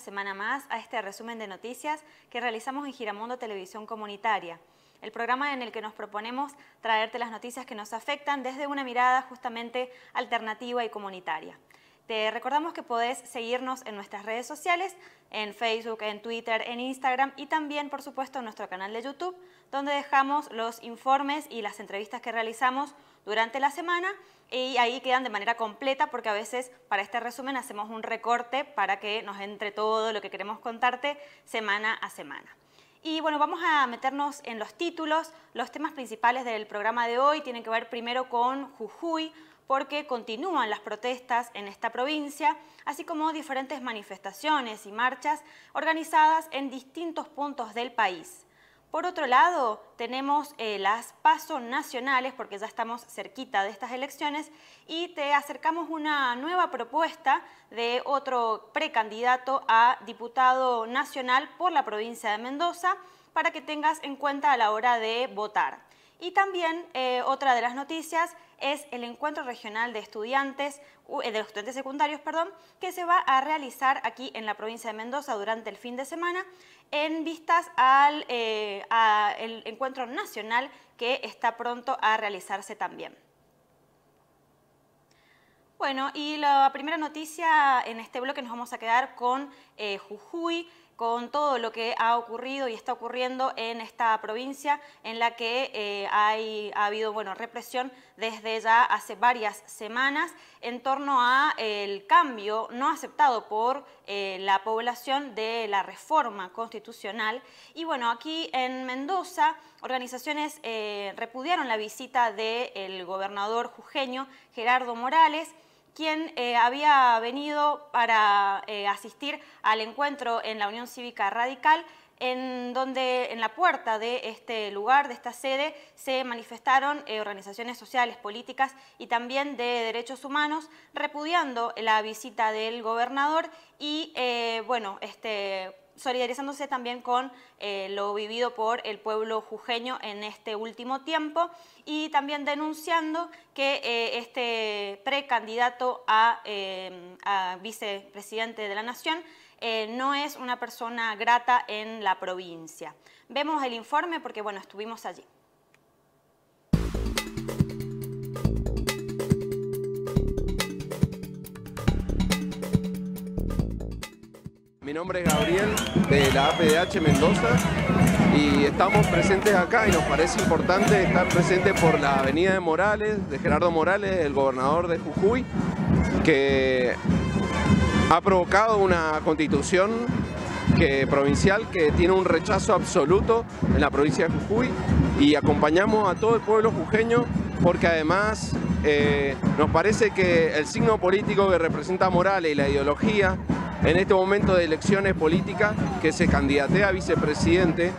semana más a este resumen de noticias que realizamos en Giramundo Televisión Comunitaria, el programa en el que nos proponemos traerte las noticias que nos afectan desde una mirada justamente alternativa y comunitaria. Te recordamos que podés seguirnos en nuestras redes sociales, en Facebook, en Twitter, en Instagram y también, por supuesto, en nuestro canal de YouTube, donde dejamos los informes y las entrevistas que realizamos durante la semana y ahí quedan de manera completa porque a veces para este resumen hacemos un recorte para que nos entre todo lo que queremos contarte semana a semana. Y bueno, vamos a meternos en los títulos. Los temas principales del programa de hoy tienen que ver primero con Jujuy, porque continúan las protestas en esta provincia, así como diferentes manifestaciones y marchas organizadas en distintos puntos del país. Por otro lado, tenemos eh, las PASO nacionales, porque ya estamos cerquita de estas elecciones, y te acercamos una nueva propuesta de otro precandidato a diputado nacional por la provincia de Mendoza, para que tengas en cuenta a la hora de votar. Y también eh, otra de las noticias es el encuentro regional de estudiantes, eh, de estudiantes secundarios, perdón, que se va a realizar aquí en la provincia de Mendoza durante el fin de semana en vistas al eh, encuentro nacional que está pronto a realizarse también. Bueno, y la primera noticia en este bloque nos vamos a quedar con eh, Jujuy con todo lo que ha ocurrido y está ocurriendo en esta provincia en la que eh, hay, ha habido represión desde ya hace varias semanas en torno a eh, el cambio no aceptado por eh, la población de la reforma constitucional. Y bueno, aquí en Mendoza organizaciones repudiaron la visita del gobernador jujeño Gerardo Morales, quien eh, había venido para eh, asistir al encuentro en la Unión Cívica Radical, en donde en la puerta de este lugar, de esta sede, se manifestaron eh, organizaciones sociales, políticas y también de derechos humanos, repudiando la visita del gobernador y, bueno, este solidarizándose también con eh, lo vivido por el pueblo jujeño en este último tiempo y también denunciando que eh, este precandidato a, em, a, vicepresidente de la Nación eh, no es una persona grata en la provincia. Vemos el informe porque, bueno, estuvimos allí. Mi nombre es Gabriel de la APDH Mendoza y estamos presentes acá y nos parece importante estar presente por la avenida de Morales, de Gerardo Morales, el gobernador de Jujuy, que ha provocado una constitución provincial que tiene un rechazo absoluto en la provincia de Jujuy y acompañamos a todo el pueblo jujeño porque además eh, nos parece que el signo político que representa Morales y la ideología en este momento de elecciones políticas que se candidatea a vicepresidente,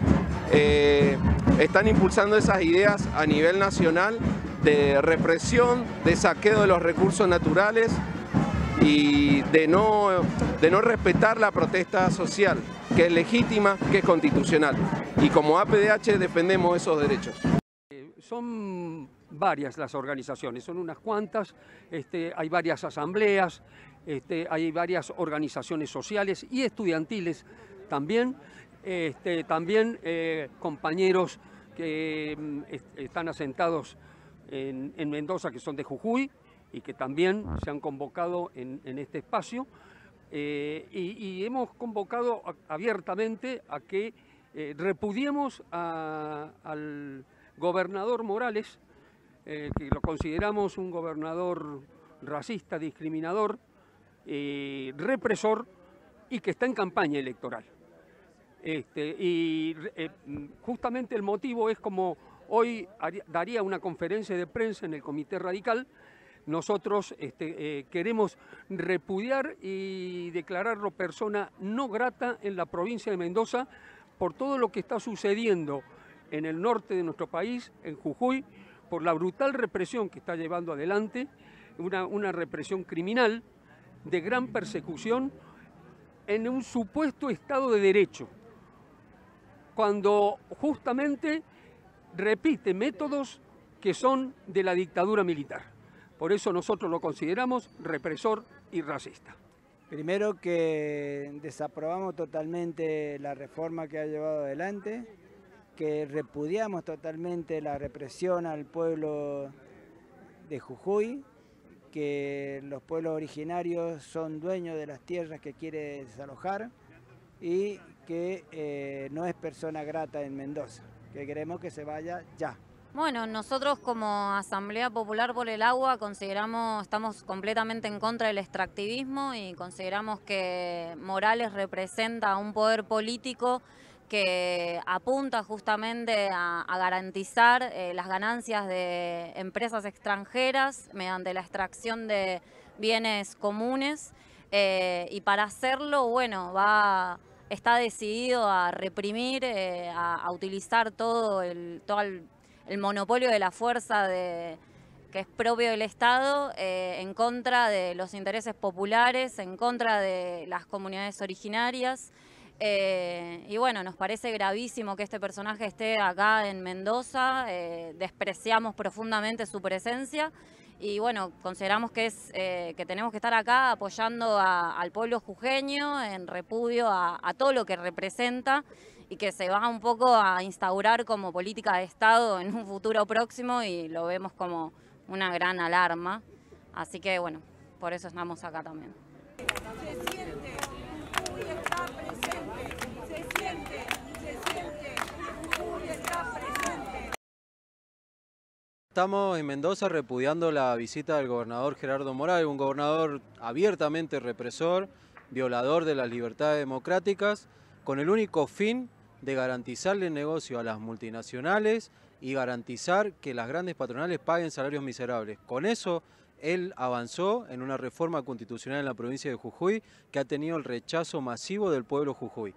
eh, están impulsando esas ideas a nivel nacional de represión, de saqueo de los recursos naturales y de no, de no respetar la protesta social, que es legítima, que es constitucional. Y como APDH defendemos esos derechos. Son varias las organizaciones, son unas cuantas, este, hay varias asambleas, este, hay varias organizaciones sociales y estudiantiles también, este, también eh, compañeros que mm, están asentados en, Mendoza, que son de Jujuy, y que también se han convocado en, este espacio. Eh, y, hemos convocado abiertamente a que eh, repudiemos al gobernador Morales, que lo consideramos un gobernador racista, discriminador, eh, represor y que está en campaña electoral. Este, y eh, justamente el motivo es como hoy daría una conferencia de prensa en el Comité Radical, nosotros este, eh, queremos repudiar y declararlo persona no grata en la provincia de Mendoza por todo lo que está sucediendo en el norte de nuestro país, en Jujuy, por la brutal represión que está llevando adelante, una, una represión criminal de gran persecución en un supuesto Estado de Derecho, cuando justamente repite métodos que son de la dictadura militar. Por eso nosotros lo consideramos represor y racista. Primero que desaprobamos totalmente la reforma que ha llevado adelante, que repudiamos totalmente la represión al pueblo de Jujuy, que los pueblos originarios son dueños de las tierras que quiere desalojar y que eh, no es persona grata en Mendoza, que queremos que se vaya ya. Bueno, nosotros como Asamblea Popular por el Agua consideramos, estamos completamente en contra del extractivismo y consideramos que Morales representa un poder político que apunta justamente a, garantizar eh, las ganancias de empresas extranjeras mediante la extracción de bienes comunes eh, y para hacerlo, bueno, está decidido a reprimir, eh, a, utilizar todo el, monopolio de la fuerza que es propio del Estado en contra de los intereses populares, en contra de las comunidades originarias. Eh, y bueno, nos parece gravísimo que este personaje esté acá en Mendoza, eh, despreciamos profundamente su presencia y bueno, consideramos que, es, eh, que tenemos que estar acá apoyando al pueblo jujeño en repudio a, todo lo que representa y que se va un poco a instaurar como política de Estado en un futuro próximo y lo vemos como una gran alarma. Así que bueno, por eso estamos acá también. Estamos en Mendoza repudiando la visita del gobernador Gerardo Morales, un gobernador abiertamente represor, violador de las libertades democráticas, con el único fin de garantizarle negocio a las multinacionales y garantizar que las grandes patronales paguen salarios miserables. Con eso él avanzó en una reforma constitucional en la provincia de Jujuy que ha tenido el rechazo masivo del pueblo Jujuy.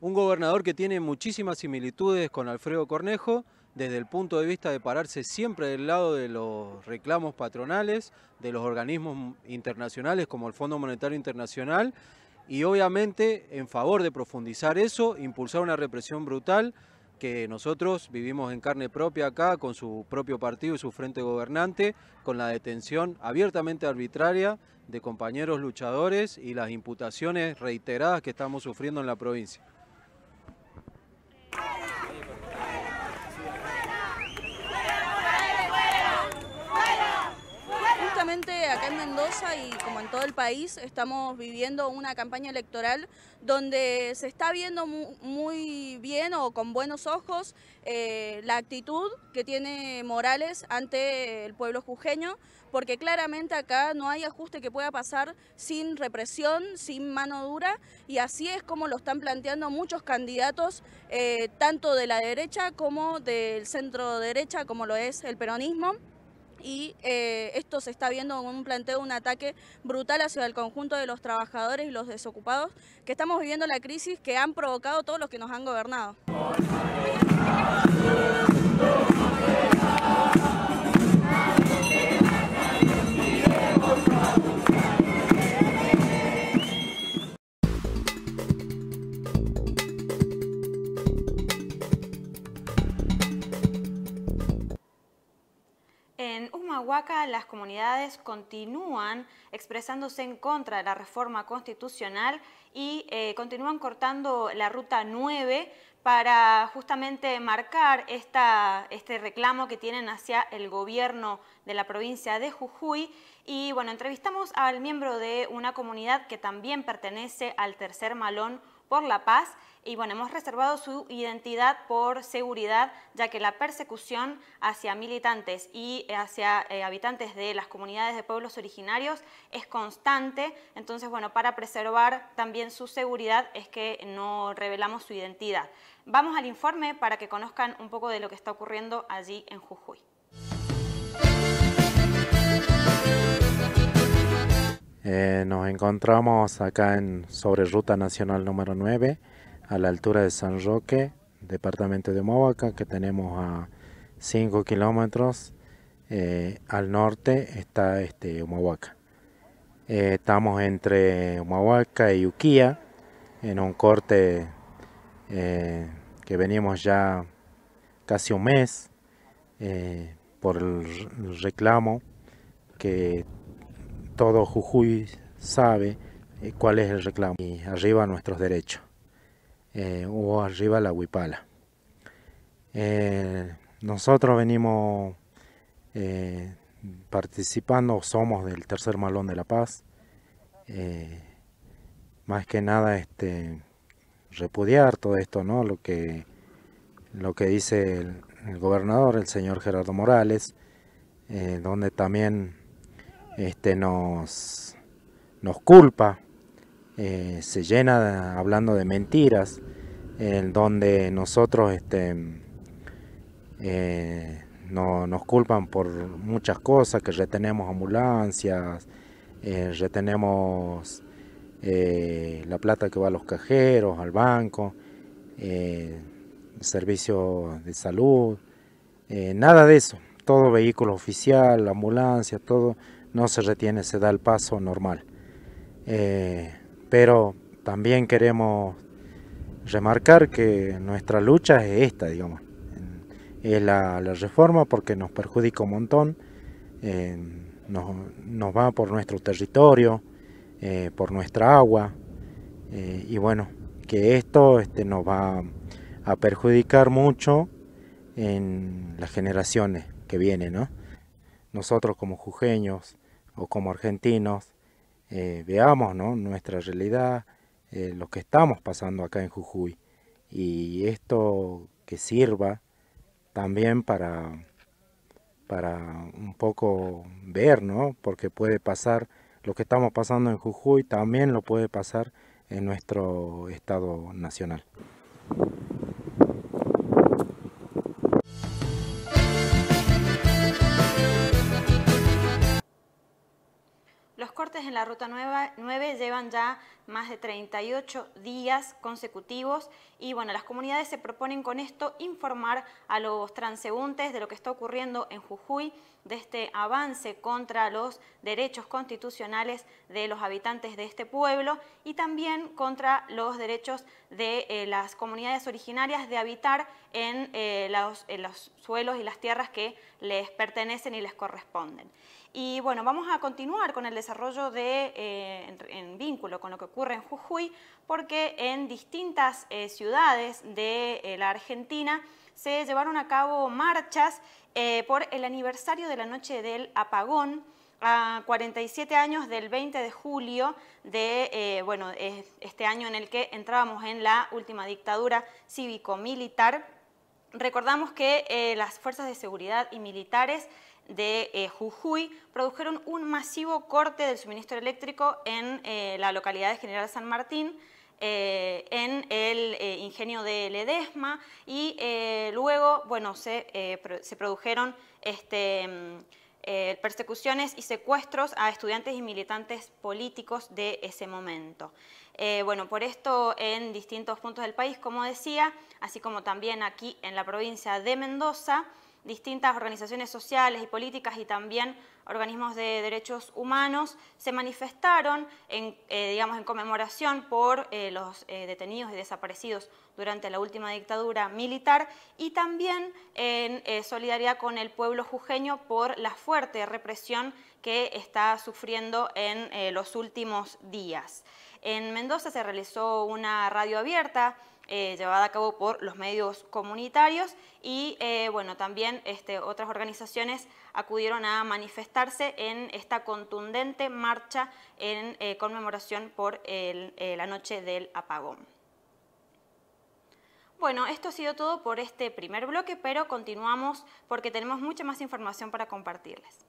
Un gobernador que tiene muchísimas similitudes con Alfredo Cornejo desde el punto de vista de pararse siempre del lado de los reclamos patronales, de los organismos internacionales como el Fondo Monetario Internacional y obviamente en favor de profundizar eso, impulsar una represión brutal que nosotros vivimos en carne propia acá, con su propio partido y su frente gobernante, con la detención abiertamente arbitraria de compañeros luchadores y las imputaciones reiteradas que estamos sufriendo en la provincia. y como en todo el país estamos viviendo una campaña electoral donde se está viendo muy bien o con buenos ojos eh, la actitud que tiene Morales ante el pueblo jujeño, porque claramente acá no hay ajuste que pueda pasar sin represión, sin mano dura, y así es como lo están planteando muchos candidatos, eh, tanto de la derecha como del centro derecha, como lo es el peronismo y eh, esto se está viendo como un planteo, un ataque brutal hacia el conjunto de los trabajadores y los desocupados que estamos viviendo la crisis que han provocado todos los que nos han gobernado. En Humahuaca, las comunidades continúan expresándose en contra de la reforma constitucional y eh, continúan cortando la ruta 9 para justamente marcar este reclamo que tienen hacia el gobierno de la provincia de Jujuy. Y bueno, entrevistamos al miembro de una comunidad que también pertenece al tercer malón por la paz y bueno, hemos reservado su identidad por seguridad, ya que la persecución hacia militantes y hacia eh, habitantes de las comunidades de pueblos originarios es constante, entonces bueno, para preservar también su seguridad es que no revelamos su identidad. Vamos al informe para que conozcan un poco de lo que está ocurriendo allí en Jujuy. Eh, nos encontramos acá en, sobre Ruta Nacional número 9, a la altura de San Roque, departamento de Móvaca, que tenemos a 5 kilómetros eh, al norte está este, Humahuaca. Eh, estamos entre Humahuaca y Uquía, en un corte que venimos ya casi un mes por el reclamo que todo Jujuy sabe eh, cuál es el reclamo. Y arriba nuestros derechos, eh, o arriba la huipala. Eh, nosotros venimos participando, somos del tercer malón de la paz. más que nada este repudiar todo esto, ¿no? Lo que, lo que dice el, el gobernador, el señor Gerardo Morales, donde también este, nos, culpa, eh, se llena hablando de mentiras, en donde nosotros este, eh, no, nos culpan por muchas cosas, que retenemos ambulancias, retenemos eh, la plata que va a los cajeros, al banco, servicios de salud, nada de eso, todo vehículo oficial, ambulancia, todo no se retiene, se da el paso normal. Eh, pero también queremos remarcar que nuestra lucha es esta, digamos, es la, reforma porque nos perjudica un montón, eh, nos, va por nuestro territorio, eh, por nuestra agua, y bueno, que esto este, nos va a perjudicar mucho en las generaciones que vienen, ¿no? Nosotros como jujeños, o como argentinos eh, veamos nuestra realidad, eh, lo que estamos pasando acá en Jujuy y esto que sirva también para, para un poco ver, ¿no? porque puede pasar lo que estamos pasando en Jujuy, también lo puede pasar en nuestro Estado Nacional. cortes en la ruta 9, llevan ya más de 38 días consecutivos y bueno, las comunidades se proponen con esto informar a los transeúntes de lo que está ocurriendo en Jujuy, de este avance contra los derechos constitucionales de los habitantes de este pueblo y también contra los derechos de eh, las comunidades originarias de habitar eh, en los suelos y las tierras que les pertenecen y les corresponden. Y bueno, vamos a continuar con el desarrollo de, eh, en, vínculo con lo que ocurre en Jujuy, porque en distintas eh, ciudades de eh, la Argentina se llevaron a cabo marchas por el aniversario de la noche del apagón, a 47 años del 20 de julio de bueno, este año en el que entrábamos en la última dictadura cívico-militar. Recordamos que las fuerzas de seguridad y militares de eh, Jujuy produjeron un masivo corte del suministro eléctrico en eh, la localidad de General San Martín, eh, en el ingenio de Ledesma y luego se, produjeron este, mm, persecuciones y secuestros a estudiantes y militantes políticos de ese momento. bueno, por esto en distintos puntos del país, como decía, así como también aquí en la provincia de Mendoza, distintas organizaciones sociales y políticas y también organismos de derechos humanos se manifestaron en, eh, digamos, en conmemoración por eh, los eh, detenidos y desaparecidos durante la última dictadura militar y también en solidaridad con el pueblo jujeño por la fuerte represión que está sufriendo en los últimos días. En Mendoza se realizó una radio abierta eh, llevada a cabo por los medios comunitarios y eh, bueno, también este, otras organizaciones acudieron a manifestarse en esta contundente marcha en eh, conmemoración por la noche del apagón. Bueno, esto ha sido todo por este primer bloque, pero continuamos porque tenemos mucha más información para compartirles.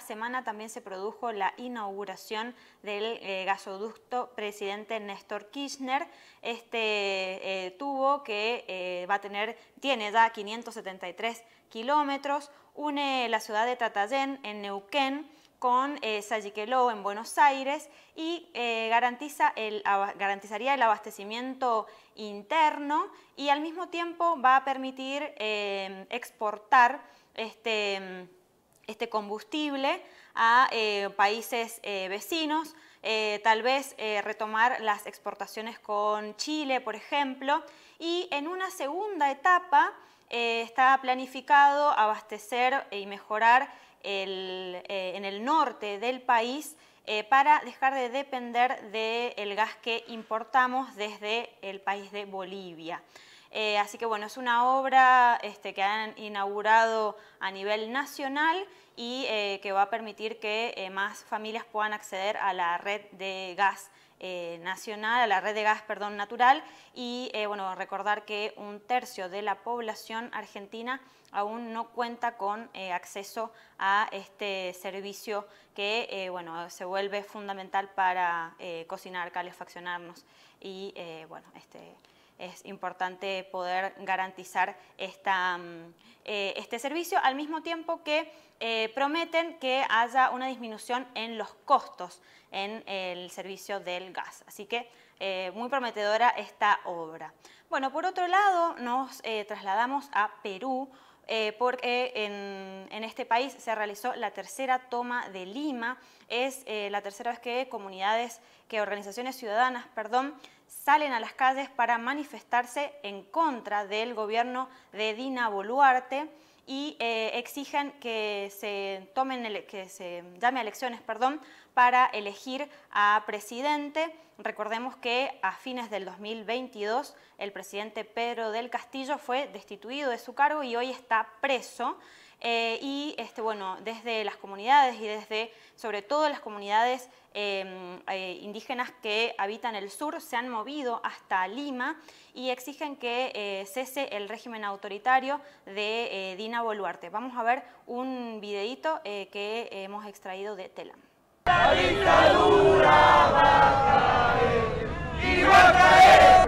semana también se produjo la inauguración del eh, gasoducto presidente Néstor Kirchner, este eh, tubo que eh, va a tener, tiene ya 573 kilómetros, une la ciudad de Tatayén en Neuquén con Sayiqueló en Buenos Aires y garantiza el, garantizaría el abastecimiento interno y al mismo tiempo va a permitir exportar este este combustible a eh, países eh, vecinos, eh, tal vez retomar las exportaciones con Chile, por ejemplo, y en una segunda etapa está planificado abastecer y mejorar en el norte del país para dejar de depender del gas que importamos desde el país de Bolivia. Eh, así que bueno, es una obra este, que han inaugurado a nivel nacional y eh, que va a permitir que eh, más familias puedan acceder a la red de gas nacional, a la red de gas perdón, natural y bueno, recordar que un tercio de la población argentina aún no cuenta con acceso a este servicio que bueno, se vuelve fundamental para cocinar, calefaccionarnos y bueno, este es importante poder garantizar esta, mm, eh, este servicio, al mismo tiempo que eh, prometen que haya una disminución en los costos en el servicio del gas. Así que eh, muy prometedora esta obra. Bueno, por otro lado, nos trasladamos a Perú, eh, porque en, este país se realizó la tercera toma de Lima. Es eh, la tercera vez que comunidades, que organizaciones ciudadanas, perdón, salen a las calles para manifestarse en contra del gobierno de Dina Boluarte y eh, exigen que se tomen, que se llame a elecciones, perdón, para elegir a presidente. Recordemos que a fines del 2022 el presidente Pedro del Castillo fue destituido de su cargo y hoy está preso. Eh, y este, bueno, desde las comunidades y desde sobre todo las comunidades em, eh, indígenas que habitan el sur se han movido hasta Lima y exigen que eh, cese el régimen autoritario de Dina Boluarte. Vamos a ver un videito que hemos extraído de Telam. La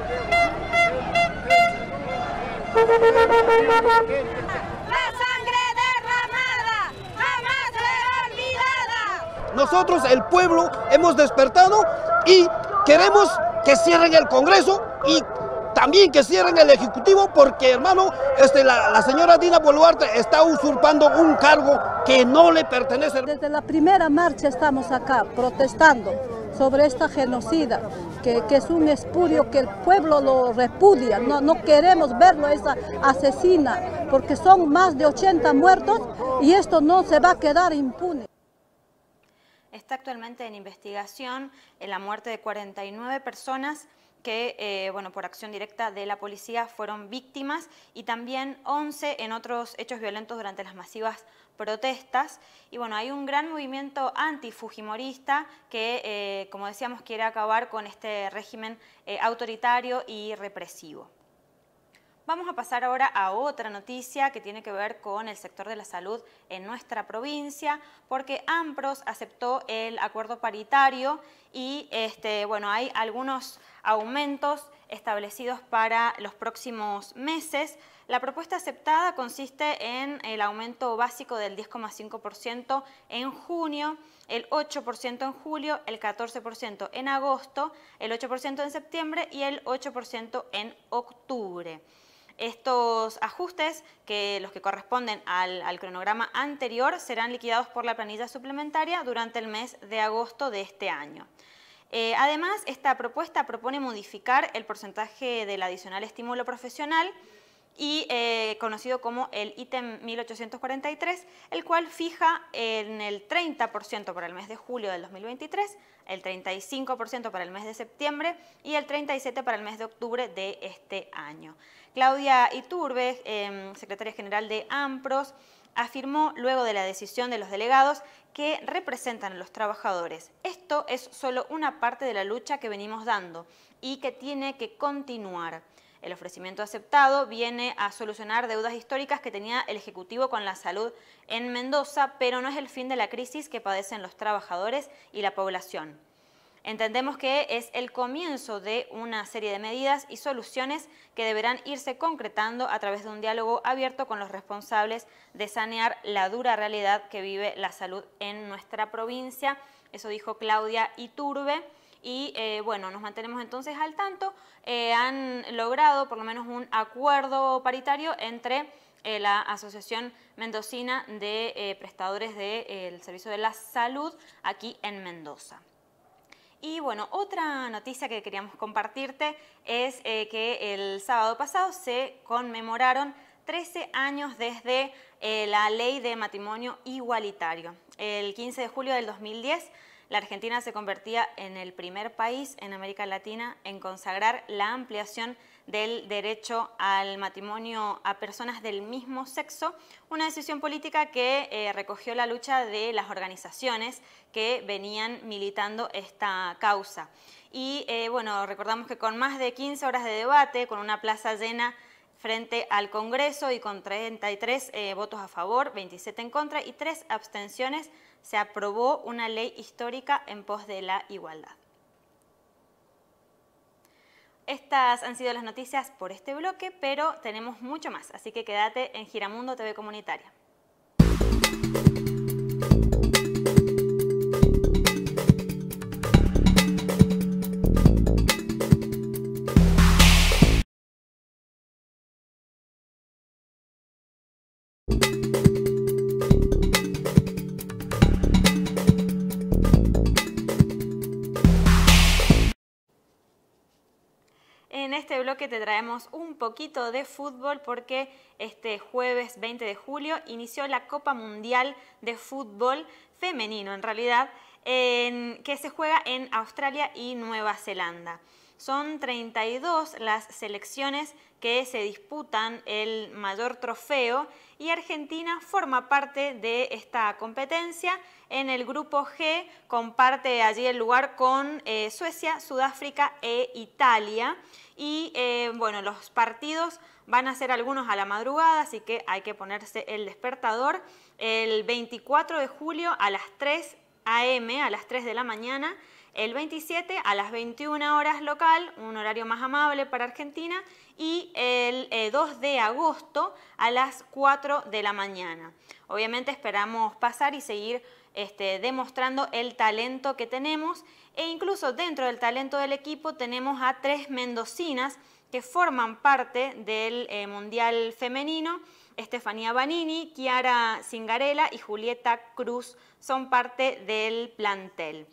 sangre derramada jamás será olvidada. Nosotros, el pueblo, hemos despertado y queremos que cierren el Congreso y también que cierren el Ejecutivo porque, hermano, este, la, señora Dina Boluarte está usurpando un cargo que no le pertenece. Desde la primera marcha estamos acá protestando sobre esta genocida, que, es un espurio que el pueblo lo repudia, no, no queremos verlo, esa asesina, porque son más de 80 muertos y esto no se va a quedar impune. Está actualmente en investigación en eh, la muerte de 49 personas que, eh, bueno, por acción directa de la policía fueron víctimas y también 11 en otros hechos violentos durante las masivas protestas. Y bueno, hay un gran movimiento antifujimorista que, eh, como decíamos, quiere acabar con este régimen eh, autoritario y represivo. Vamos a pasar ahora a otra noticia que tiene que ver con el sector de la salud en nuestra provincia, porque AMPROS aceptó el acuerdo paritario y este, bueno, hay algunos aumentos establecidos para los próximos meses. La propuesta aceptada consiste en el aumento básico del 10,5% en junio, el 8% en julio, el 14% en agosto, el 8% en septiembre y el 8% en octubre. Estos ajustes, que los que corresponden al, al, cronograma anterior, serán liquidados por la planilla suplementaria durante el mes de agosto de este año. Eh, además, esta propuesta propone modificar el porcentaje del adicional estímulo profesional y eh, conocido como el ítem 1843, el cual fija en el 30% para el mes de julio del 2023, el 35% para el mes de septiembre y el 37% para el mes de octubre de este año. Claudia Iturbe, em, secretaria general de AMPROS, afirmó luego de la decisión de los delegados que representan a los trabajadores. Esto es solo una parte de la lucha que venimos dando y que tiene que continuar. El ofrecimiento aceptado viene a solucionar deudas históricas que tenía el Ejecutivo con la salud en Mendoza, pero no es el fin de la crisis que padecen los trabajadores y la población. Entendemos que es el comienzo de una serie de medidas y soluciones que deberán irse concretando a través de un diálogo abierto con los responsables de sanear la dura realidad que vive la salud en nuestra provincia. Eso dijo Claudia Iturbe. Y eh, bueno, nos mantenemos entonces al tanto. Eh, han logrado por lo menos un acuerdo paritario entre eh, la Asociación Mendocina de Prestadores del Servicio de la Salud aquí en Mendoza. Y bueno, otra noticia que queríamos compartirte es eh, que el sábado pasado se conmemoraron 13 años desde eh, la ley de matrimonio igualitario. El 15 de julio del 2010, la Argentina se convertía en el primer país en América Latina en consagrar la ampliación del derecho al matrimonio a personas del mismo sexo, una decisión política que eh, recogió la lucha de las organizaciones que venían militando esta causa. Y eh, bueno, recordamos que con más de 15 horas de debate, con una plaza llena frente al Congreso y con 33 eh, votos a favor, 27 en contra y 3 abstenciones, se aprobó una ley histórica en pos de la igualdad. Estas han sido las noticias por este bloque, pero tenemos mucho más, así que quédate en Giramundo TV Comunitaria. En este bloque te traemos un poquito de fútbol porque este jueves 20 de julio inició la Copa Mundial de Fútbol Femenino, en realidad, que se juega en Australia y Nueva Zelanda. Son 32 las selecciones que se disputan el mayor trofeo y Argentina forma parte de esta competencia. En el grupo G comparte allí el lugar con eh, Suecia, Sudáfrica e Italia. Y eh, bueno, los partidos van a ser algunos a la madrugada, así que hay que ponerse el despertador. El 24 de julio a las 3 a.m., a las 3 de la mañana, el 27 a las 21 horas local, un horario más amable para Argentina, y el 2 eh, de agosto a las 4 de la mañana. Obviamente esperamos pasar y seguir este, demostrando el talento que tenemos e incluso dentro del talento del equipo tenemos a tres mendocinas que forman parte del eh, Mundial Femenino. Estefanía Banini, Chiara Cingarela y Julieta Cruz son parte del plantel.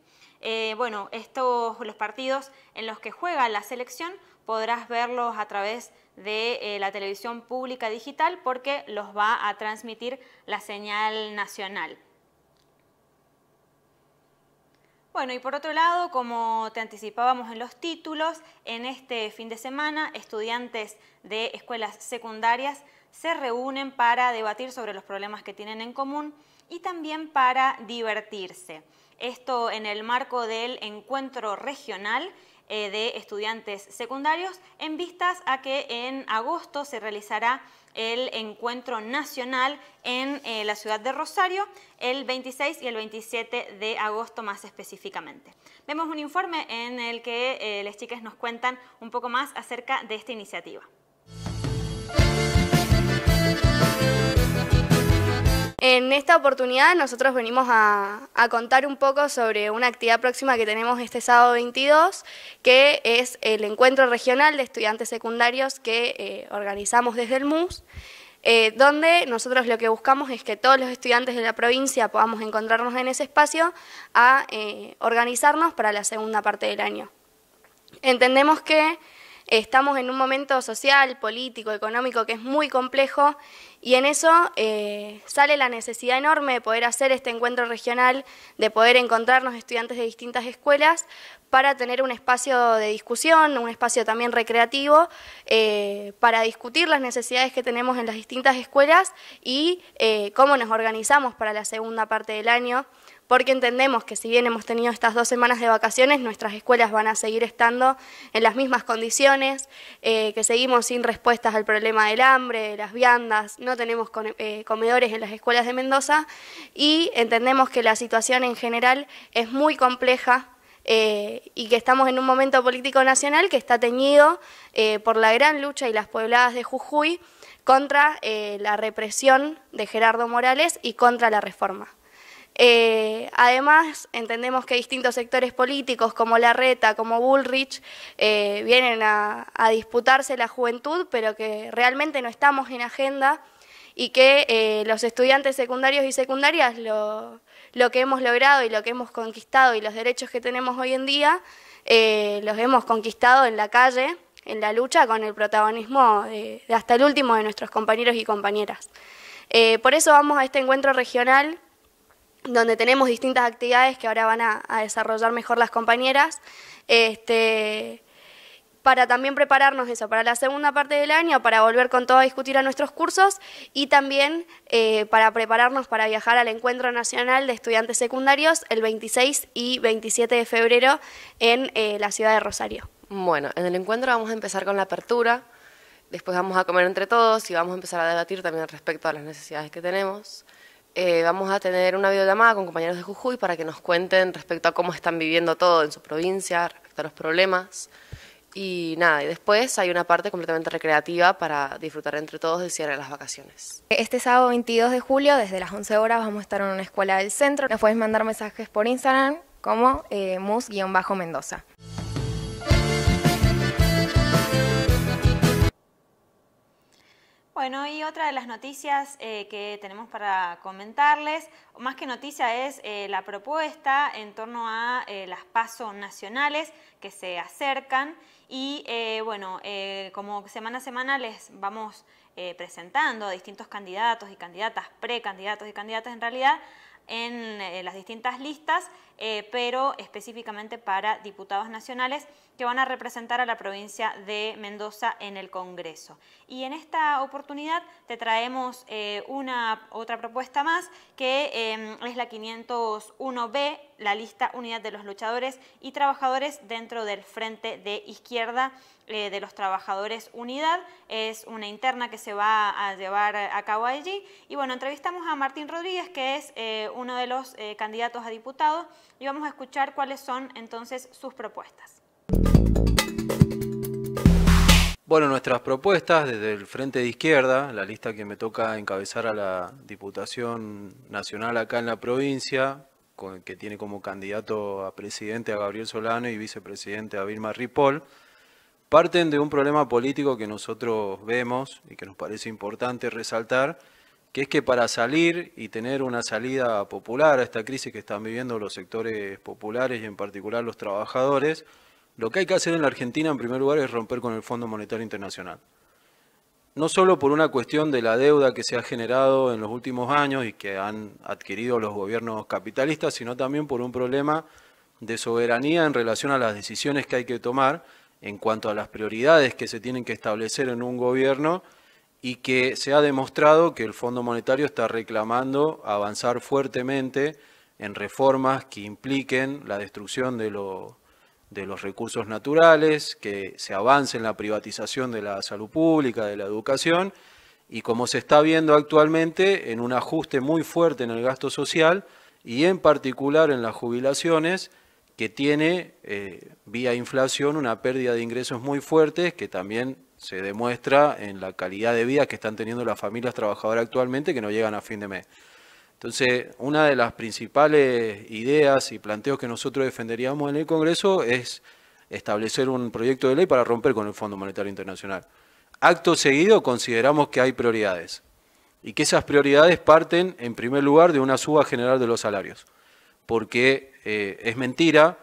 Eh, bueno, estos los partidos en los que juega la selección podrás verlos a través de eh, la televisión pública digital porque los va a transmitir la señal nacional. Bueno, y por otro lado, como te anticipábamos en los títulos, en este fin de semana estudiantes de escuelas secundarias se reúnen para debatir sobre los problemas que tienen en común y también para divertirse. Esto en el marco del encuentro regional eh, de estudiantes secundarios en vistas a que en agosto se realizará el encuentro nacional en eh, la ciudad de Rosario el 26 y el 27 de agosto más específicamente. Vemos un informe en el que eh, las chicas nos cuentan un poco más acerca de esta iniciativa. En esta oportunidad nosotros venimos a, contar un poco sobre una actividad próxima que tenemos este sábado 22, que es el encuentro regional de estudiantes secundarios que eh, organizamos desde el MUS, eh, donde nosotros lo que buscamos es que todos los estudiantes de la provincia podamos encontrarnos en ese espacio a eh, organizarnos para la segunda parte del año. Entendemos que Estamos en un momento social, político, económico que es muy complejo y en eso eh, sale la necesidad enorme de poder hacer este encuentro regional, de poder encontrarnos estudiantes de distintas escuelas para tener un espacio de discusión, un espacio también recreativo, eh, para discutir las necesidades que tenemos en las distintas escuelas y eh, cómo nos organizamos para la segunda parte del año porque entendemos que si bien hemos tenido estas dos semanas de vacaciones, nuestras escuelas van a seguir estando en las mismas condiciones, eh, que seguimos sin respuestas al problema del hambre, de las viandas, no tenemos eh, comedores en las escuelas de Mendoza y entendemos que la situación en general es muy compleja eh, y que estamos en un momento político nacional que está teñido por la gran lucha y las pobladas de Jujuy contra la represión de Gerardo Morales y contra la reforma. Eh, además, entendemos que distintos sectores políticos como la reta como Bullrich, eh, vienen a, disputarse la juventud, pero que realmente no estamos en agenda y que eh, los estudiantes secundarios y secundarias lo, que hemos logrado y lo que hemos conquistado y los derechos que tenemos hoy en día los hemos conquistado en la calle, en la lucha, con el protagonismo de, hasta el último de nuestros compañeros y compañeras. por eso vamos a este encuentro regional donde tenemos distintas actividades que ahora van a, desarrollar mejor las compañeras, este, para también prepararnos eso, para la segunda parte del año, para volver con todo a discutir a nuestros cursos y también eh, para prepararnos para viajar al Encuentro Nacional de Estudiantes Secundarios el 26 y 27 de febrero en eh, la ciudad de Rosario. Bueno, en el encuentro vamos a empezar con la apertura, después vamos a comer entre todos y vamos a empezar a debatir también respecto a las necesidades que tenemos. Eh, vamos a tener una videollamada con compañeros de Jujuy para que nos cuenten respecto a cómo están viviendo todo en su provincia, respecto a los problemas. Y nada, y después hay una parte completamente recreativa para disfrutar entre todos de cierre de las vacaciones. Este sábado 22 de julio, desde las 11 horas, vamos a estar en una escuela del centro. Nos puedes mandar mensajes por Instagram como eh, mus-mendoza. Bueno, y otra de las noticias eh, que tenemos para comentarles, más que noticia es eh, la propuesta en torno a eh, las pasos nacionales que se acercan y bueno, como semana a semana les vamos presentando a distintos candidatos y candidatas, precandidatos y candidatas en realidad, en las distintas listas eh, pero específicamente para diputados nacionales que van a representar a la provincia de Mendoza en el Congreso. Y en esta oportunidad te traemos eh, otra propuesta más, que em, es la 501B, la lista Unidad de los Luchadores y Trabajadores dentro del Frente de Izquierda eh, de los Trabajadores Unidad. Es una interna que se va a llevar a cabo allí. Y bueno, entrevistamos a Martín Rodríguez, que es uno de los candidatos a diputado y vamos a escuchar cuáles son entonces sus propuestas. Bueno, nuestras propuestas desde el Frente de Izquierda, la lista que me toca encabezar a la Diputación Nacional acá en la provincia, que tiene como candidato a presidente a Gabriel Solano y vicepresidente a Vilma Ripoll, parten de un problema político que nosotros vemos y que nos parece importante resaltar, que es que para salir y tener una salida popular a esta crisis que están viviendo los sectores populares y en particular los trabajadores, lo que hay que hacer en la Argentina en primer lugar es romper con el Fondo Monetario Internacional. No solo por una cuestión de la deuda que se ha generado en los últimos años y que han adquirido los gobiernos capitalistas, sino también por un problema de soberanía en relación a las decisiones que hay que tomar en cuanto a las prioridades que se tienen que establecer en un gobierno y que se ha demostrado que el Fondo Monetario está reclamando avanzar fuertemente en reformas que impliquen la destrucción de, de los recursos naturales, que se avance en la privatización de la salud pública, de la educación, y como se está viendo actualmente, en un ajuste muy fuerte en el gasto social y en particular en las jubilaciones, que tiene eh, vía inflación una pérdida de ingresos muy fuertes que también se demuestra en la calidad de vida que están teniendo las familias trabajadoras actualmente que no llegan a fin de mes. Entonces, una de las principales ideas y planteos que nosotros defenderíamos en el Congreso es establecer un proyecto de ley para romper con el Fondo Monetario Internacional. Acto seguido consideramos que hay prioridades y que esas prioridades parten en primer lugar de una suba general de los salarios, porque eh, es mentira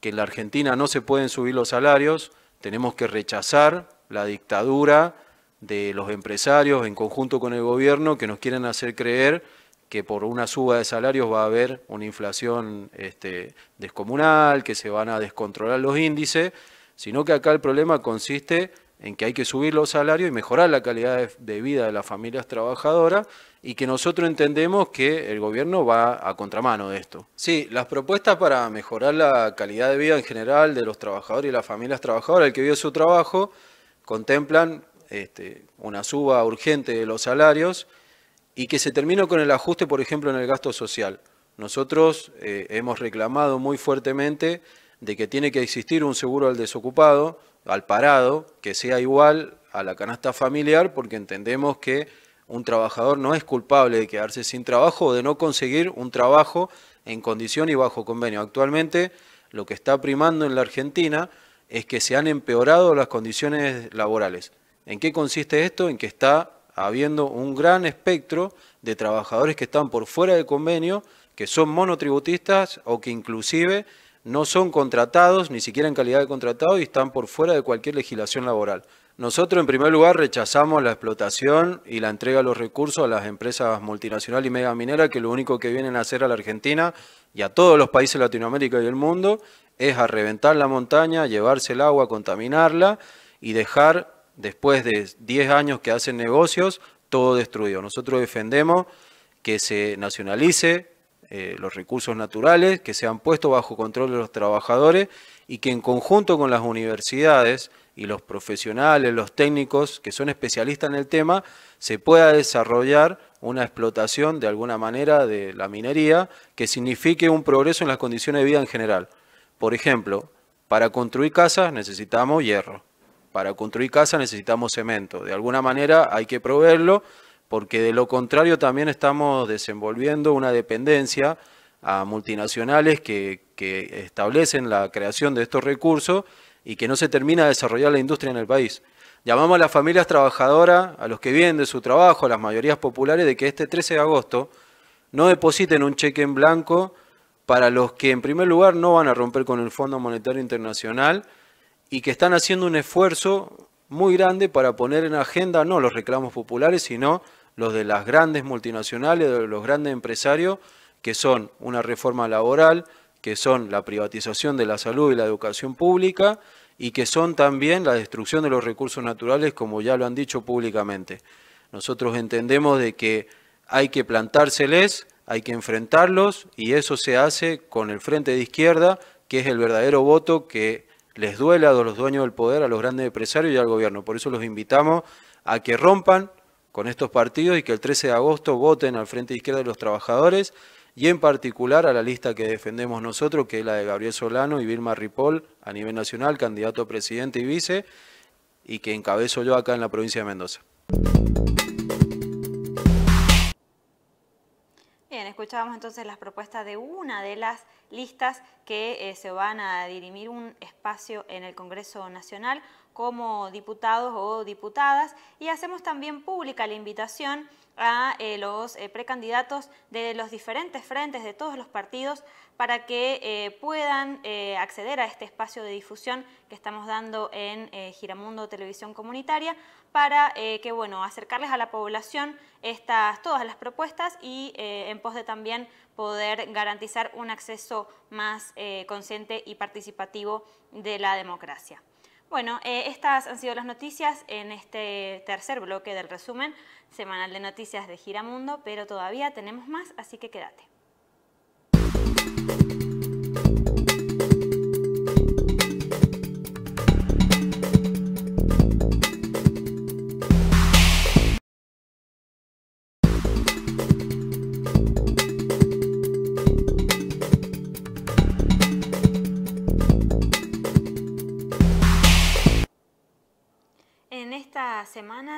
que en la Argentina no se pueden subir los salarios, tenemos que rechazar la dictadura de los empresarios en conjunto con el gobierno que nos quieren hacer creer que por una suba de salarios va a haber una inflación este, descomunal, que se van a descontrolar los índices, sino que acá el problema consiste en que hay que subir los salarios y mejorar la calidad de vida de las familias trabajadoras y que nosotros entendemos que el gobierno va a contramano de esto. Sí, las propuestas para mejorar la calidad de vida en general de los trabajadores y las familias trabajadoras, el que vive su trabajo, contemplan este, una suba urgente de los salarios y que se termine con el ajuste, por ejemplo, en el gasto social. Nosotros eh, hemos reclamado muy fuertemente de que tiene que existir un seguro al desocupado, al parado, que sea igual a la canasta familiar, porque entendemos que un trabajador no es culpable de quedarse sin trabajo o de no conseguir un trabajo en condición y bajo convenio. Actualmente lo que está primando en la Argentina es que se han empeorado las condiciones laborales. ¿En qué consiste esto? En que está habiendo un gran espectro de trabajadores que están por fuera del convenio, que son monotributistas o que inclusive no son contratados, ni siquiera en calidad de contratado, y están por fuera de cualquier legislación laboral. Nosotros, en primer lugar, rechazamos la explotación y la entrega de los recursos a las empresas multinacionales y megamineras que lo único que vienen a hacer a la Argentina y a todos los países de Latinoamérica y del mundo es a reventar la montaña, llevarse el agua, contaminarla y dejar, después de 10 años que hacen negocios, todo destruido. Nosotros defendemos que se nacionalice eh, los recursos naturales, que sean puestos bajo control de los trabajadores y que en conjunto con las universidades y los profesionales, los técnicos que son especialistas en el tema, se pueda desarrollar una explotación de alguna manera de la minería que signifique un progreso en las condiciones de vida en general. Por ejemplo, para construir casas necesitamos hierro, para construir casas necesitamos cemento. De alguna manera hay que proveerlo porque de lo contrario también estamos desenvolviendo una dependencia a multinacionales que, establecen la creación de estos recursos y que no se termina de desarrollar la industria en el país. Llamamos a las familias trabajadoras, a los que vienen de su trabajo, a las mayorías populares, de que este 13 de agosto no depositen un cheque en blanco para los que en primer lugar no van a romper con el Fondo Monetario Internacional y que están haciendo un esfuerzo muy grande para poner en agenda no los reclamos populares, sino los de las grandes multinacionales, de los grandes empresarios, que son una reforma laboral, que son la privatización de la salud y la educación pública, y que son también la destrucción de los recursos naturales, como ya lo han dicho públicamente. Nosotros entendemos de que hay que plantárseles, hay que enfrentarlos y eso se hace con el frente de izquierda, que es el verdadero voto que les duele a los dueños del poder, a los grandes empresarios y al gobierno. Por eso los invitamos a que rompan con estos partidos y que el 13 de agosto voten al Frente de Izquierda de los Trabajadores y en particular a la lista que defendemos nosotros, que es la de Gabriel Solano y Vilma Ripoll a nivel nacional, candidato a presidente y vice, y que encabezo yo acá en la provincia de Mendoza. escuchábamos entonces las propuestas de una de las listas que eh, se van a dirimir un espacio en el Congreso Nacional como diputados o diputadas y hacemos también pública la invitación a eh, los eh, precandidatos de los diferentes frentes de todos los partidos para que puedan acceder a este espacio de difusión que estamos dando en Giramundo Televisión Comunitaria para eh, que, bueno, acercarles a la población estas, todas las propuestas y eh, en pos de también poder garantizar un acceso más eh, consciente y participativo de la democracia. Bueno, estas han sido las noticias en este tercer bloque del resumen semanal de noticias de Giramundo, pero todavía tenemos más, así que quédate.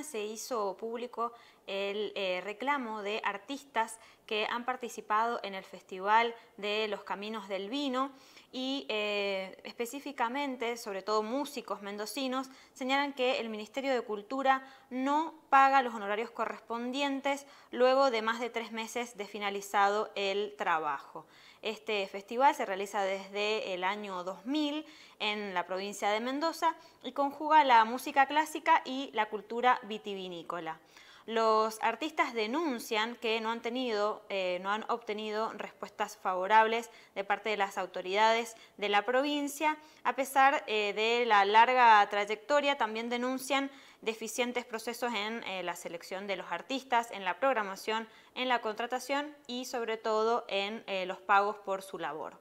se hizo público el eh, reclamo de artistas que han participado en el Festival de los Caminos del Vino y eh, específicamente, sobre todo músicos mendocinos, señalan que el Ministerio de Cultura no paga los honorarios correspondientes luego de más de tres meses de finalizado el trabajo. Este festival se realiza desde el año 2000 en la provincia de Mendoza y conjuga la música clásica y la cultura vitivinícola. Los artistas denuncian que no han, tenido, eh, no han obtenido respuestas favorables de parte de las autoridades de la provincia, a pesar eh, de la larga trayectoria, también denuncian deficientes procesos en eh, la selección de los artistas, en la programación, en la contratación y sobre todo en eh, los pagos por su labor.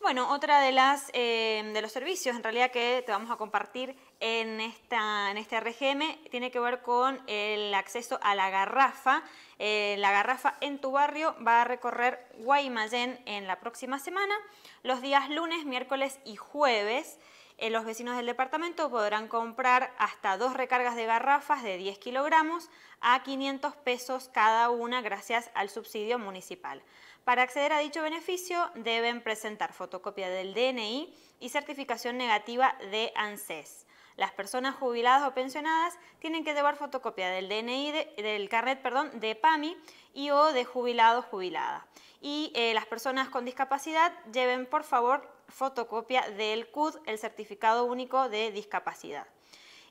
Bueno, otra de, las, eh, de los servicios en realidad que te vamos a compartir en, esta, este RGM tiene que ver con el acceso a la garrafa. la garrafa en tu barrio va a recorrer Guaymallén en la próxima semana, los días lunes, miércoles y jueves. Eh, los vecinos del departamento podrán comprar hasta dos recargas de garrafas de 10 kilogramos a 500 pesos cada una gracias al subsidio municipal. Para acceder a dicho beneficio deben presentar fotocopia del DNI y certificación negativa de ANSES. Las personas jubiladas o pensionadas tienen que llevar fotocopia del DNI, del carnet, perdón, de PAMI y o de jubilado o jubilada. Y eh, las personas con discapacidad lleven por favor fotocopia del CUD, el Certificado Único de Discapacidad.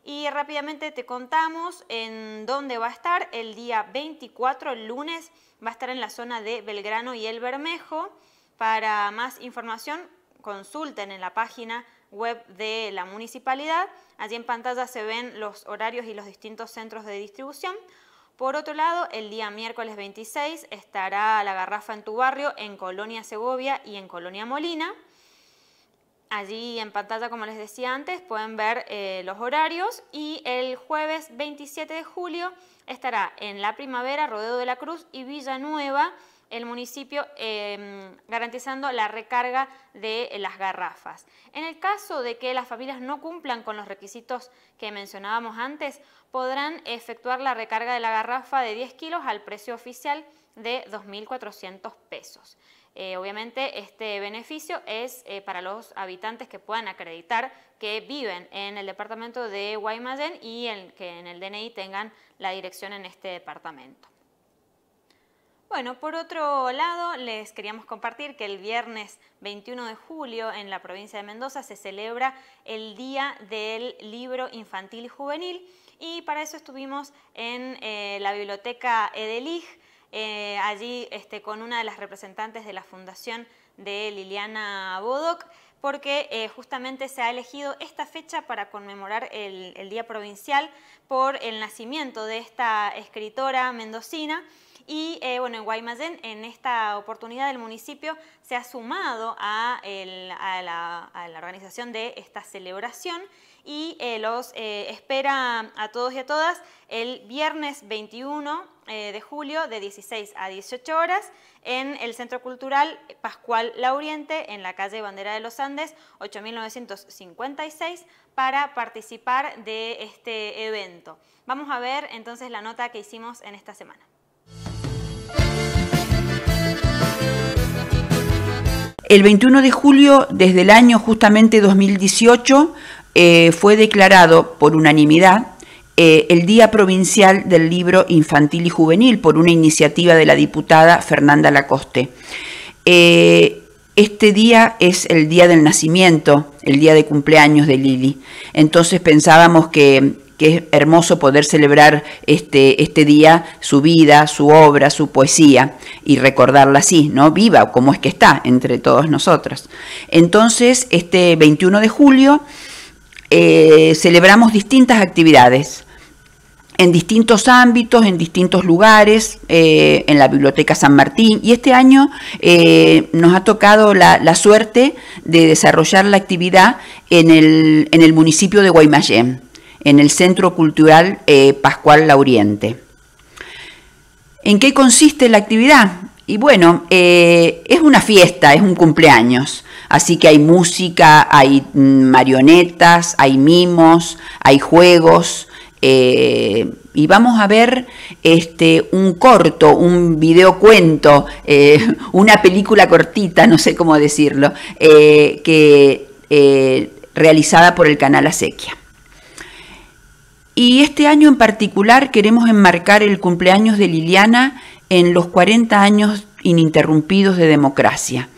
Y rápidamente te contamos en dónde va a estar. El día 24, el lunes, va a estar en la zona de Belgrano y El Bermejo. Para más información, consulten en la página web de la municipalidad. Allí en pantalla se ven los horarios y los distintos centros de distribución. Por otro lado, el día miércoles 26 estará la garrafa en tu barrio en Colonia Segovia y en Colonia Molina. Allí en pantalla, como les decía antes, pueden ver eh, los horarios y el jueves 27 de julio estará en La Primavera, Rodeo de la Cruz y Villanueva el municipio em, garantizando la recarga de las garrafas. En el caso de que las familias no cumplan con los requisitos que mencionábamos antes, podrán efectuar la recarga de la garrafa de 10 kilos al precio oficial de 2.400 pesos. Eh, obviamente este beneficio es eh, para los habitantes que puedan acreditar que viven en el departamento de Guaymallén y que en el DNI tengan la dirección en este departamento. Bueno, por otro lado, les queríamos compartir que el viernes 21 de julio en la provincia de Mendoza se celebra el Día del Libro Infantil y Juvenil y para eso estuvimos en eh, la biblioteca Edelig eh, allí este, con una de las representantes de la fundación de Liliana Bodoc, porque eh, justamente se ha elegido esta fecha para conmemorar el, Día Provincial por el nacimiento de esta escritora mendocina. Y eh, bueno, en Guaymallén, en esta oportunidad el municipio, se ha sumado a, la, organización de esta celebración y los espera a todos y a todas el viernes 21 eh, de julio de 16 a 18 horas en el Centro Cultural Pascual Lauriente en la calle Bandera de los Andes 8956 para participar de este evento. Vamos a ver entonces la nota que hicimos en esta semana. El 21 de julio, desde el año justamente 2018, eh, fue declarado por unanimidad eh, el Día Provincial del Libro Infantil y Juvenil por una iniciativa de la diputada Fernanda Lacoste. Eh, este día es el día del nacimiento, el día de cumpleaños de Lili. Entonces pensábamos que, es hermoso poder celebrar este, este, día, su vida, su obra, su poesía, y recordarla así, ¿no? Viva, como es que está entre todos nosotros. Entonces, este 21 de julio eh, celebramos distintas actividades en distintos ámbitos, en distintos lugares, eh, en la Biblioteca San Martín. Y este año eh, nos ha tocado la, suerte de desarrollar la actividad en el, municipio de Guaymallén, en el Centro Cultural eh, Pascual Lauriente. ¿En qué consiste la actividad? Y bueno, es una fiesta, es un cumpleaños. Así que hay música, hay mm, marionetas, hay mimos, hay juegos, eh, y vamos a ver este, un corto, un videocuento, eh, una película cortita, no sé cómo decirlo, eh, que, realizada por el canal Acequia. Y este año en particular queremos enmarcar el cumpleaños de Liliana en los 40 años ininterrumpidos de democracia.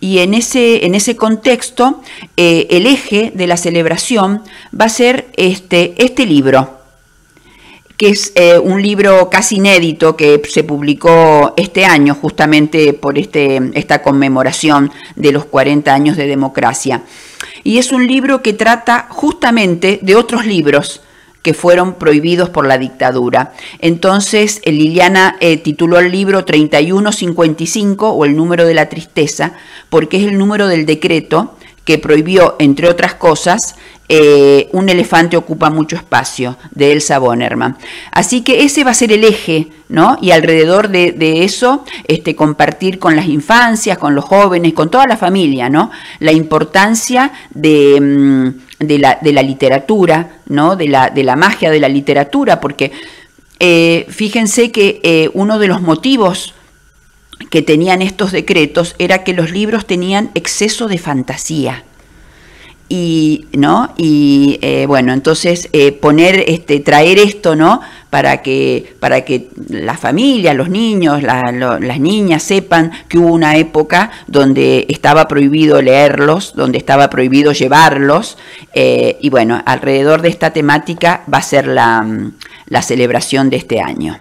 Y en ese, en ese contexto, el eje de la celebración va a ser este, este libro, que es eh, un libro casi inédito que se publicó este año justamente por este, esta conmemoración de los 40 años de democracia. Y es un libro que trata justamente de otros libros que fueron prohibidos por la dictadura. Entonces, eh, Liliana eh, tituló el libro 3155 o el número de la tristeza, porque es el número del decreto que prohibió, entre otras cosas, eh, un elefante ocupa mucho espacio, de Elsa Bonerman. Así que ese va a ser el eje, ¿no? Y alrededor de, eso, este, compartir con las infancias, con los jóvenes, con toda la familia, ¿no? La importancia de, mm, la, literatura, ¿no? De la, magia de la literatura, porque eh, fíjense que eh, uno de los motivos que tenían estos decretos era que los libros tenían exceso de fantasía y no y eh, bueno entonces eh, poner este traer esto no para que para que las familias los niños la, las niñas sepan que hubo una época donde estaba prohibido leerlos donde estaba prohibido llevarlos eh, y bueno alrededor de esta temática va a ser la, la celebración de este año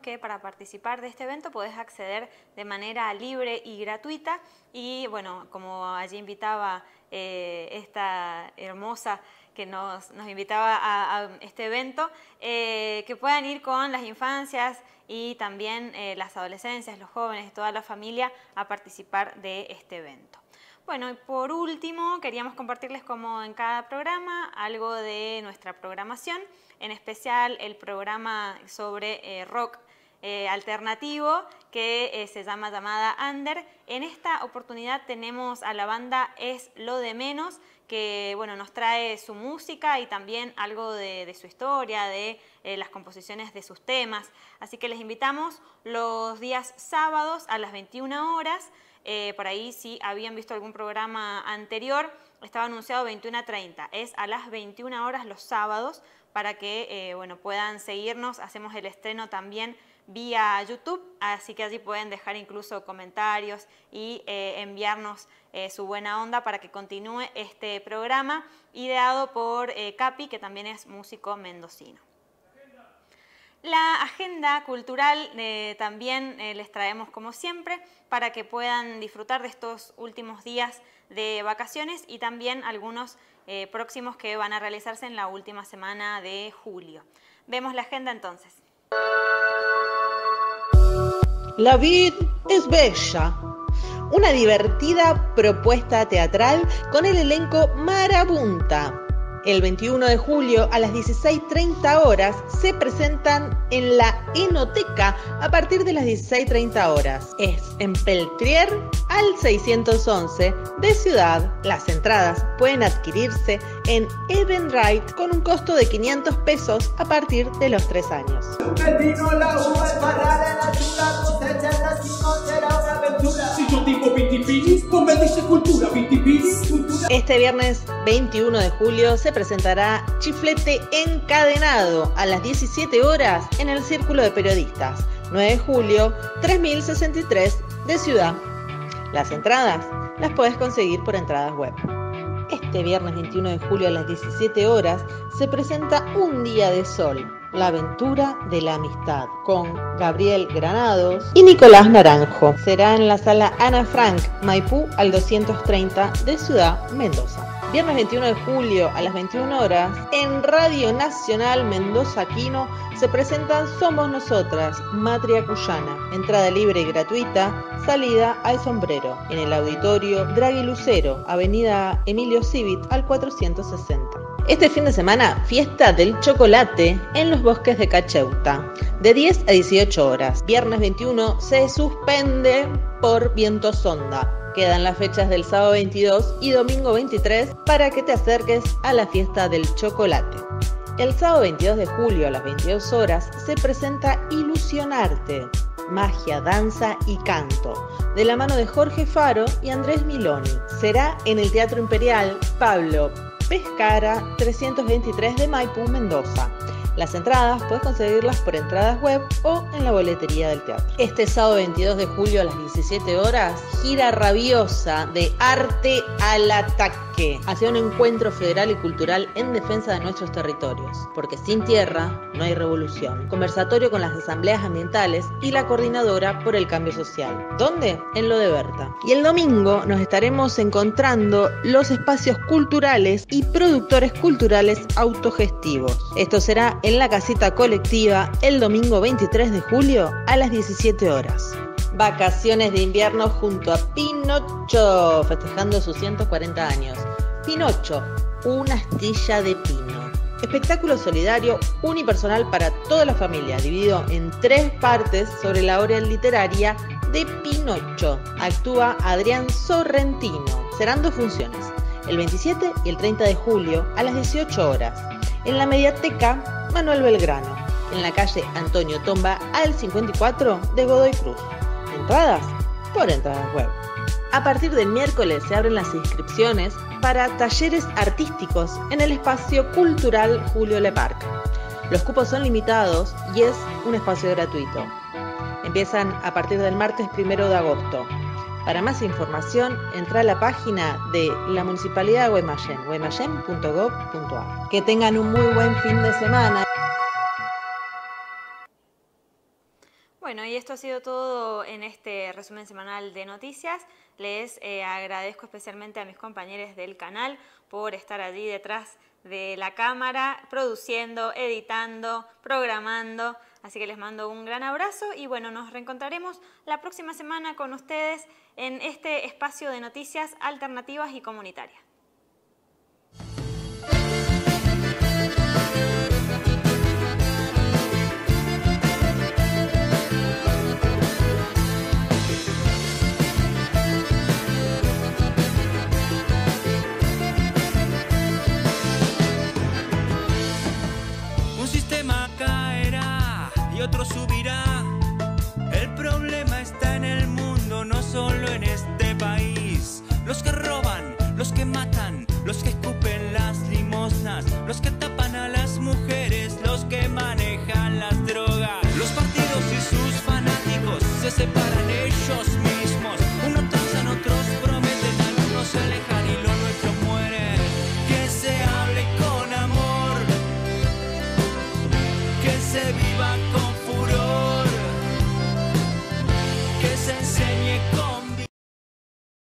que para participar de este evento podés acceder de manera libre y gratuita y bueno, como allí invitaba eh, esta hermosa que nos, invitaba a, este evento, eh, que puedan ir con las infancias y también eh, las adolescencias, los jóvenes, toda la familia a participar de este evento. Bueno, y por último, queríamos compartirles como en cada programa algo de nuestra programación, en especial el programa sobre rock eh, alternativo que eh, se llama llamada Under. En esta oportunidad tenemos a la banda Es Lo de Menos, que bueno, nos trae su música y también algo de, su historia, de eh, las composiciones de sus temas. Así que les invitamos los días sábados a las 21 horas. por ahí si habían visto algún programa anterior, estaba anunciado 21 30. Es a las 21 horas los sábados para que bueno, puedan seguirnos. Hacemos el estreno también vía YouTube, así que allí pueden dejar incluso comentarios y eh, enviarnos eh, su buena onda para que continúe este programa ideado por eh, Capi, que también es músico mendocino. La agenda cultural también les traemos como siempre para que puedan disfrutar de estos últimos días de vacaciones y también algunos próximos que van a realizarse en la última semana de julio. Vemos la agenda entonces. La vid es bella. Una divertida propuesta teatral con el elenco Marabunta, el 21 de julio a las 16.30 horas se presentan en la Enoteca a partir de las 16.30 horas. Es en Peltrier al 611 de Ciudad. Las entradas pueden adquirirse en Evenride con un costo de 500 pesos a partir de los 3 años. Este viernes 21 de julio se presentará Chiflete Encadenado a las 17 horas en el Círculo de Periodistas, 9 de julio, 3063 de Ciudad. Las entradas las puedes conseguir por entradas web. Este viernes 21 de julio a las 17 horas se presenta Un Día de Sol la aventura de la amistad con Gabriel Granados y Nicolás Naranjo. Será en la sala Ana Frank, Maipú, al 230 de Ciudad Mendoza viernes 21 de julio a las 21 horas, en Radio Nacional Mendoza Quino se presentan Somos Nosotras, Matria Cuyana. Entrada libre y gratuita, salida al sombrero. En el auditorio Draghi Lucero, Avenida Emilio Civit al 460. Este fin de semana, fiesta del chocolate en los bosques de Cacheuta, de 10 a 18 horas. Viernes 21 se suspende por viento sonda. Quedan las fechas del sábado 22 y domingo 23 para que te acerques a la fiesta del chocolate. El sábado 22 de julio a las 22 horas se presenta Ilusionarte, magia, danza y canto, de la mano de Jorge Faro y Andrés Miloni. Será en el Teatro Imperial Pablo Pescara 323 de Maipú, Mendoza. Las entradas puedes conseguirlas por entradas web o en la boletería del teatro. Este sábado 22 de julio a las 17 horas, gira rabiosa de arte a la ataque que hacia un encuentro federal y cultural en defensa de nuestros territorios, porque sin tierra no hay revolución. Conversatorio con las asambleas ambientales y la coordinadora por el cambio social. ¿Dónde? En lo de Berta. Y el domingo nos estaremos encontrando los espacios culturales y productores culturales autogestivos. Esto será en la casita colectiva el domingo 23 de julio a las 17 horas vacaciones de invierno junto a Pinocho, festejando sus 140 años. Pinocho, una astilla de pino. Espectáculo solidario unipersonal para toda la familia, dividido en tres partes sobre la obra literaria de Pinocho. Actúa Adrián Sorrentino. Serán dos funciones, el 27 y el 30 de julio a las 18 horas, en la Mediateca Manuel Belgrano, en la calle Antonio Tomba al 54 de Godoy Cruz entradas por entradas web. A partir del miércoles se abren las inscripciones para talleres artísticos en el espacio cultural Julio Parc. Los cupos son limitados y es un espacio gratuito. Empiezan a partir del martes primero de agosto. Para más información, entra a la página de la Municipalidad de Guaymallén, guaymallén.gov.ar. Que tengan un muy buen fin de semana. Bueno, y esto ha sido todo en este resumen semanal de noticias. Les eh, agradezco especialmente a mis compañeros del canal por estar allí detrás de la cámara, produciendo, editando, programando. Así que les mando un gran abrazo y bueno, nos reencontraremos la próxima semana con ustedes en este espacio de noticias alternativas y comunitarias. los que roban, los que matan, los que escupen las limosnas, los que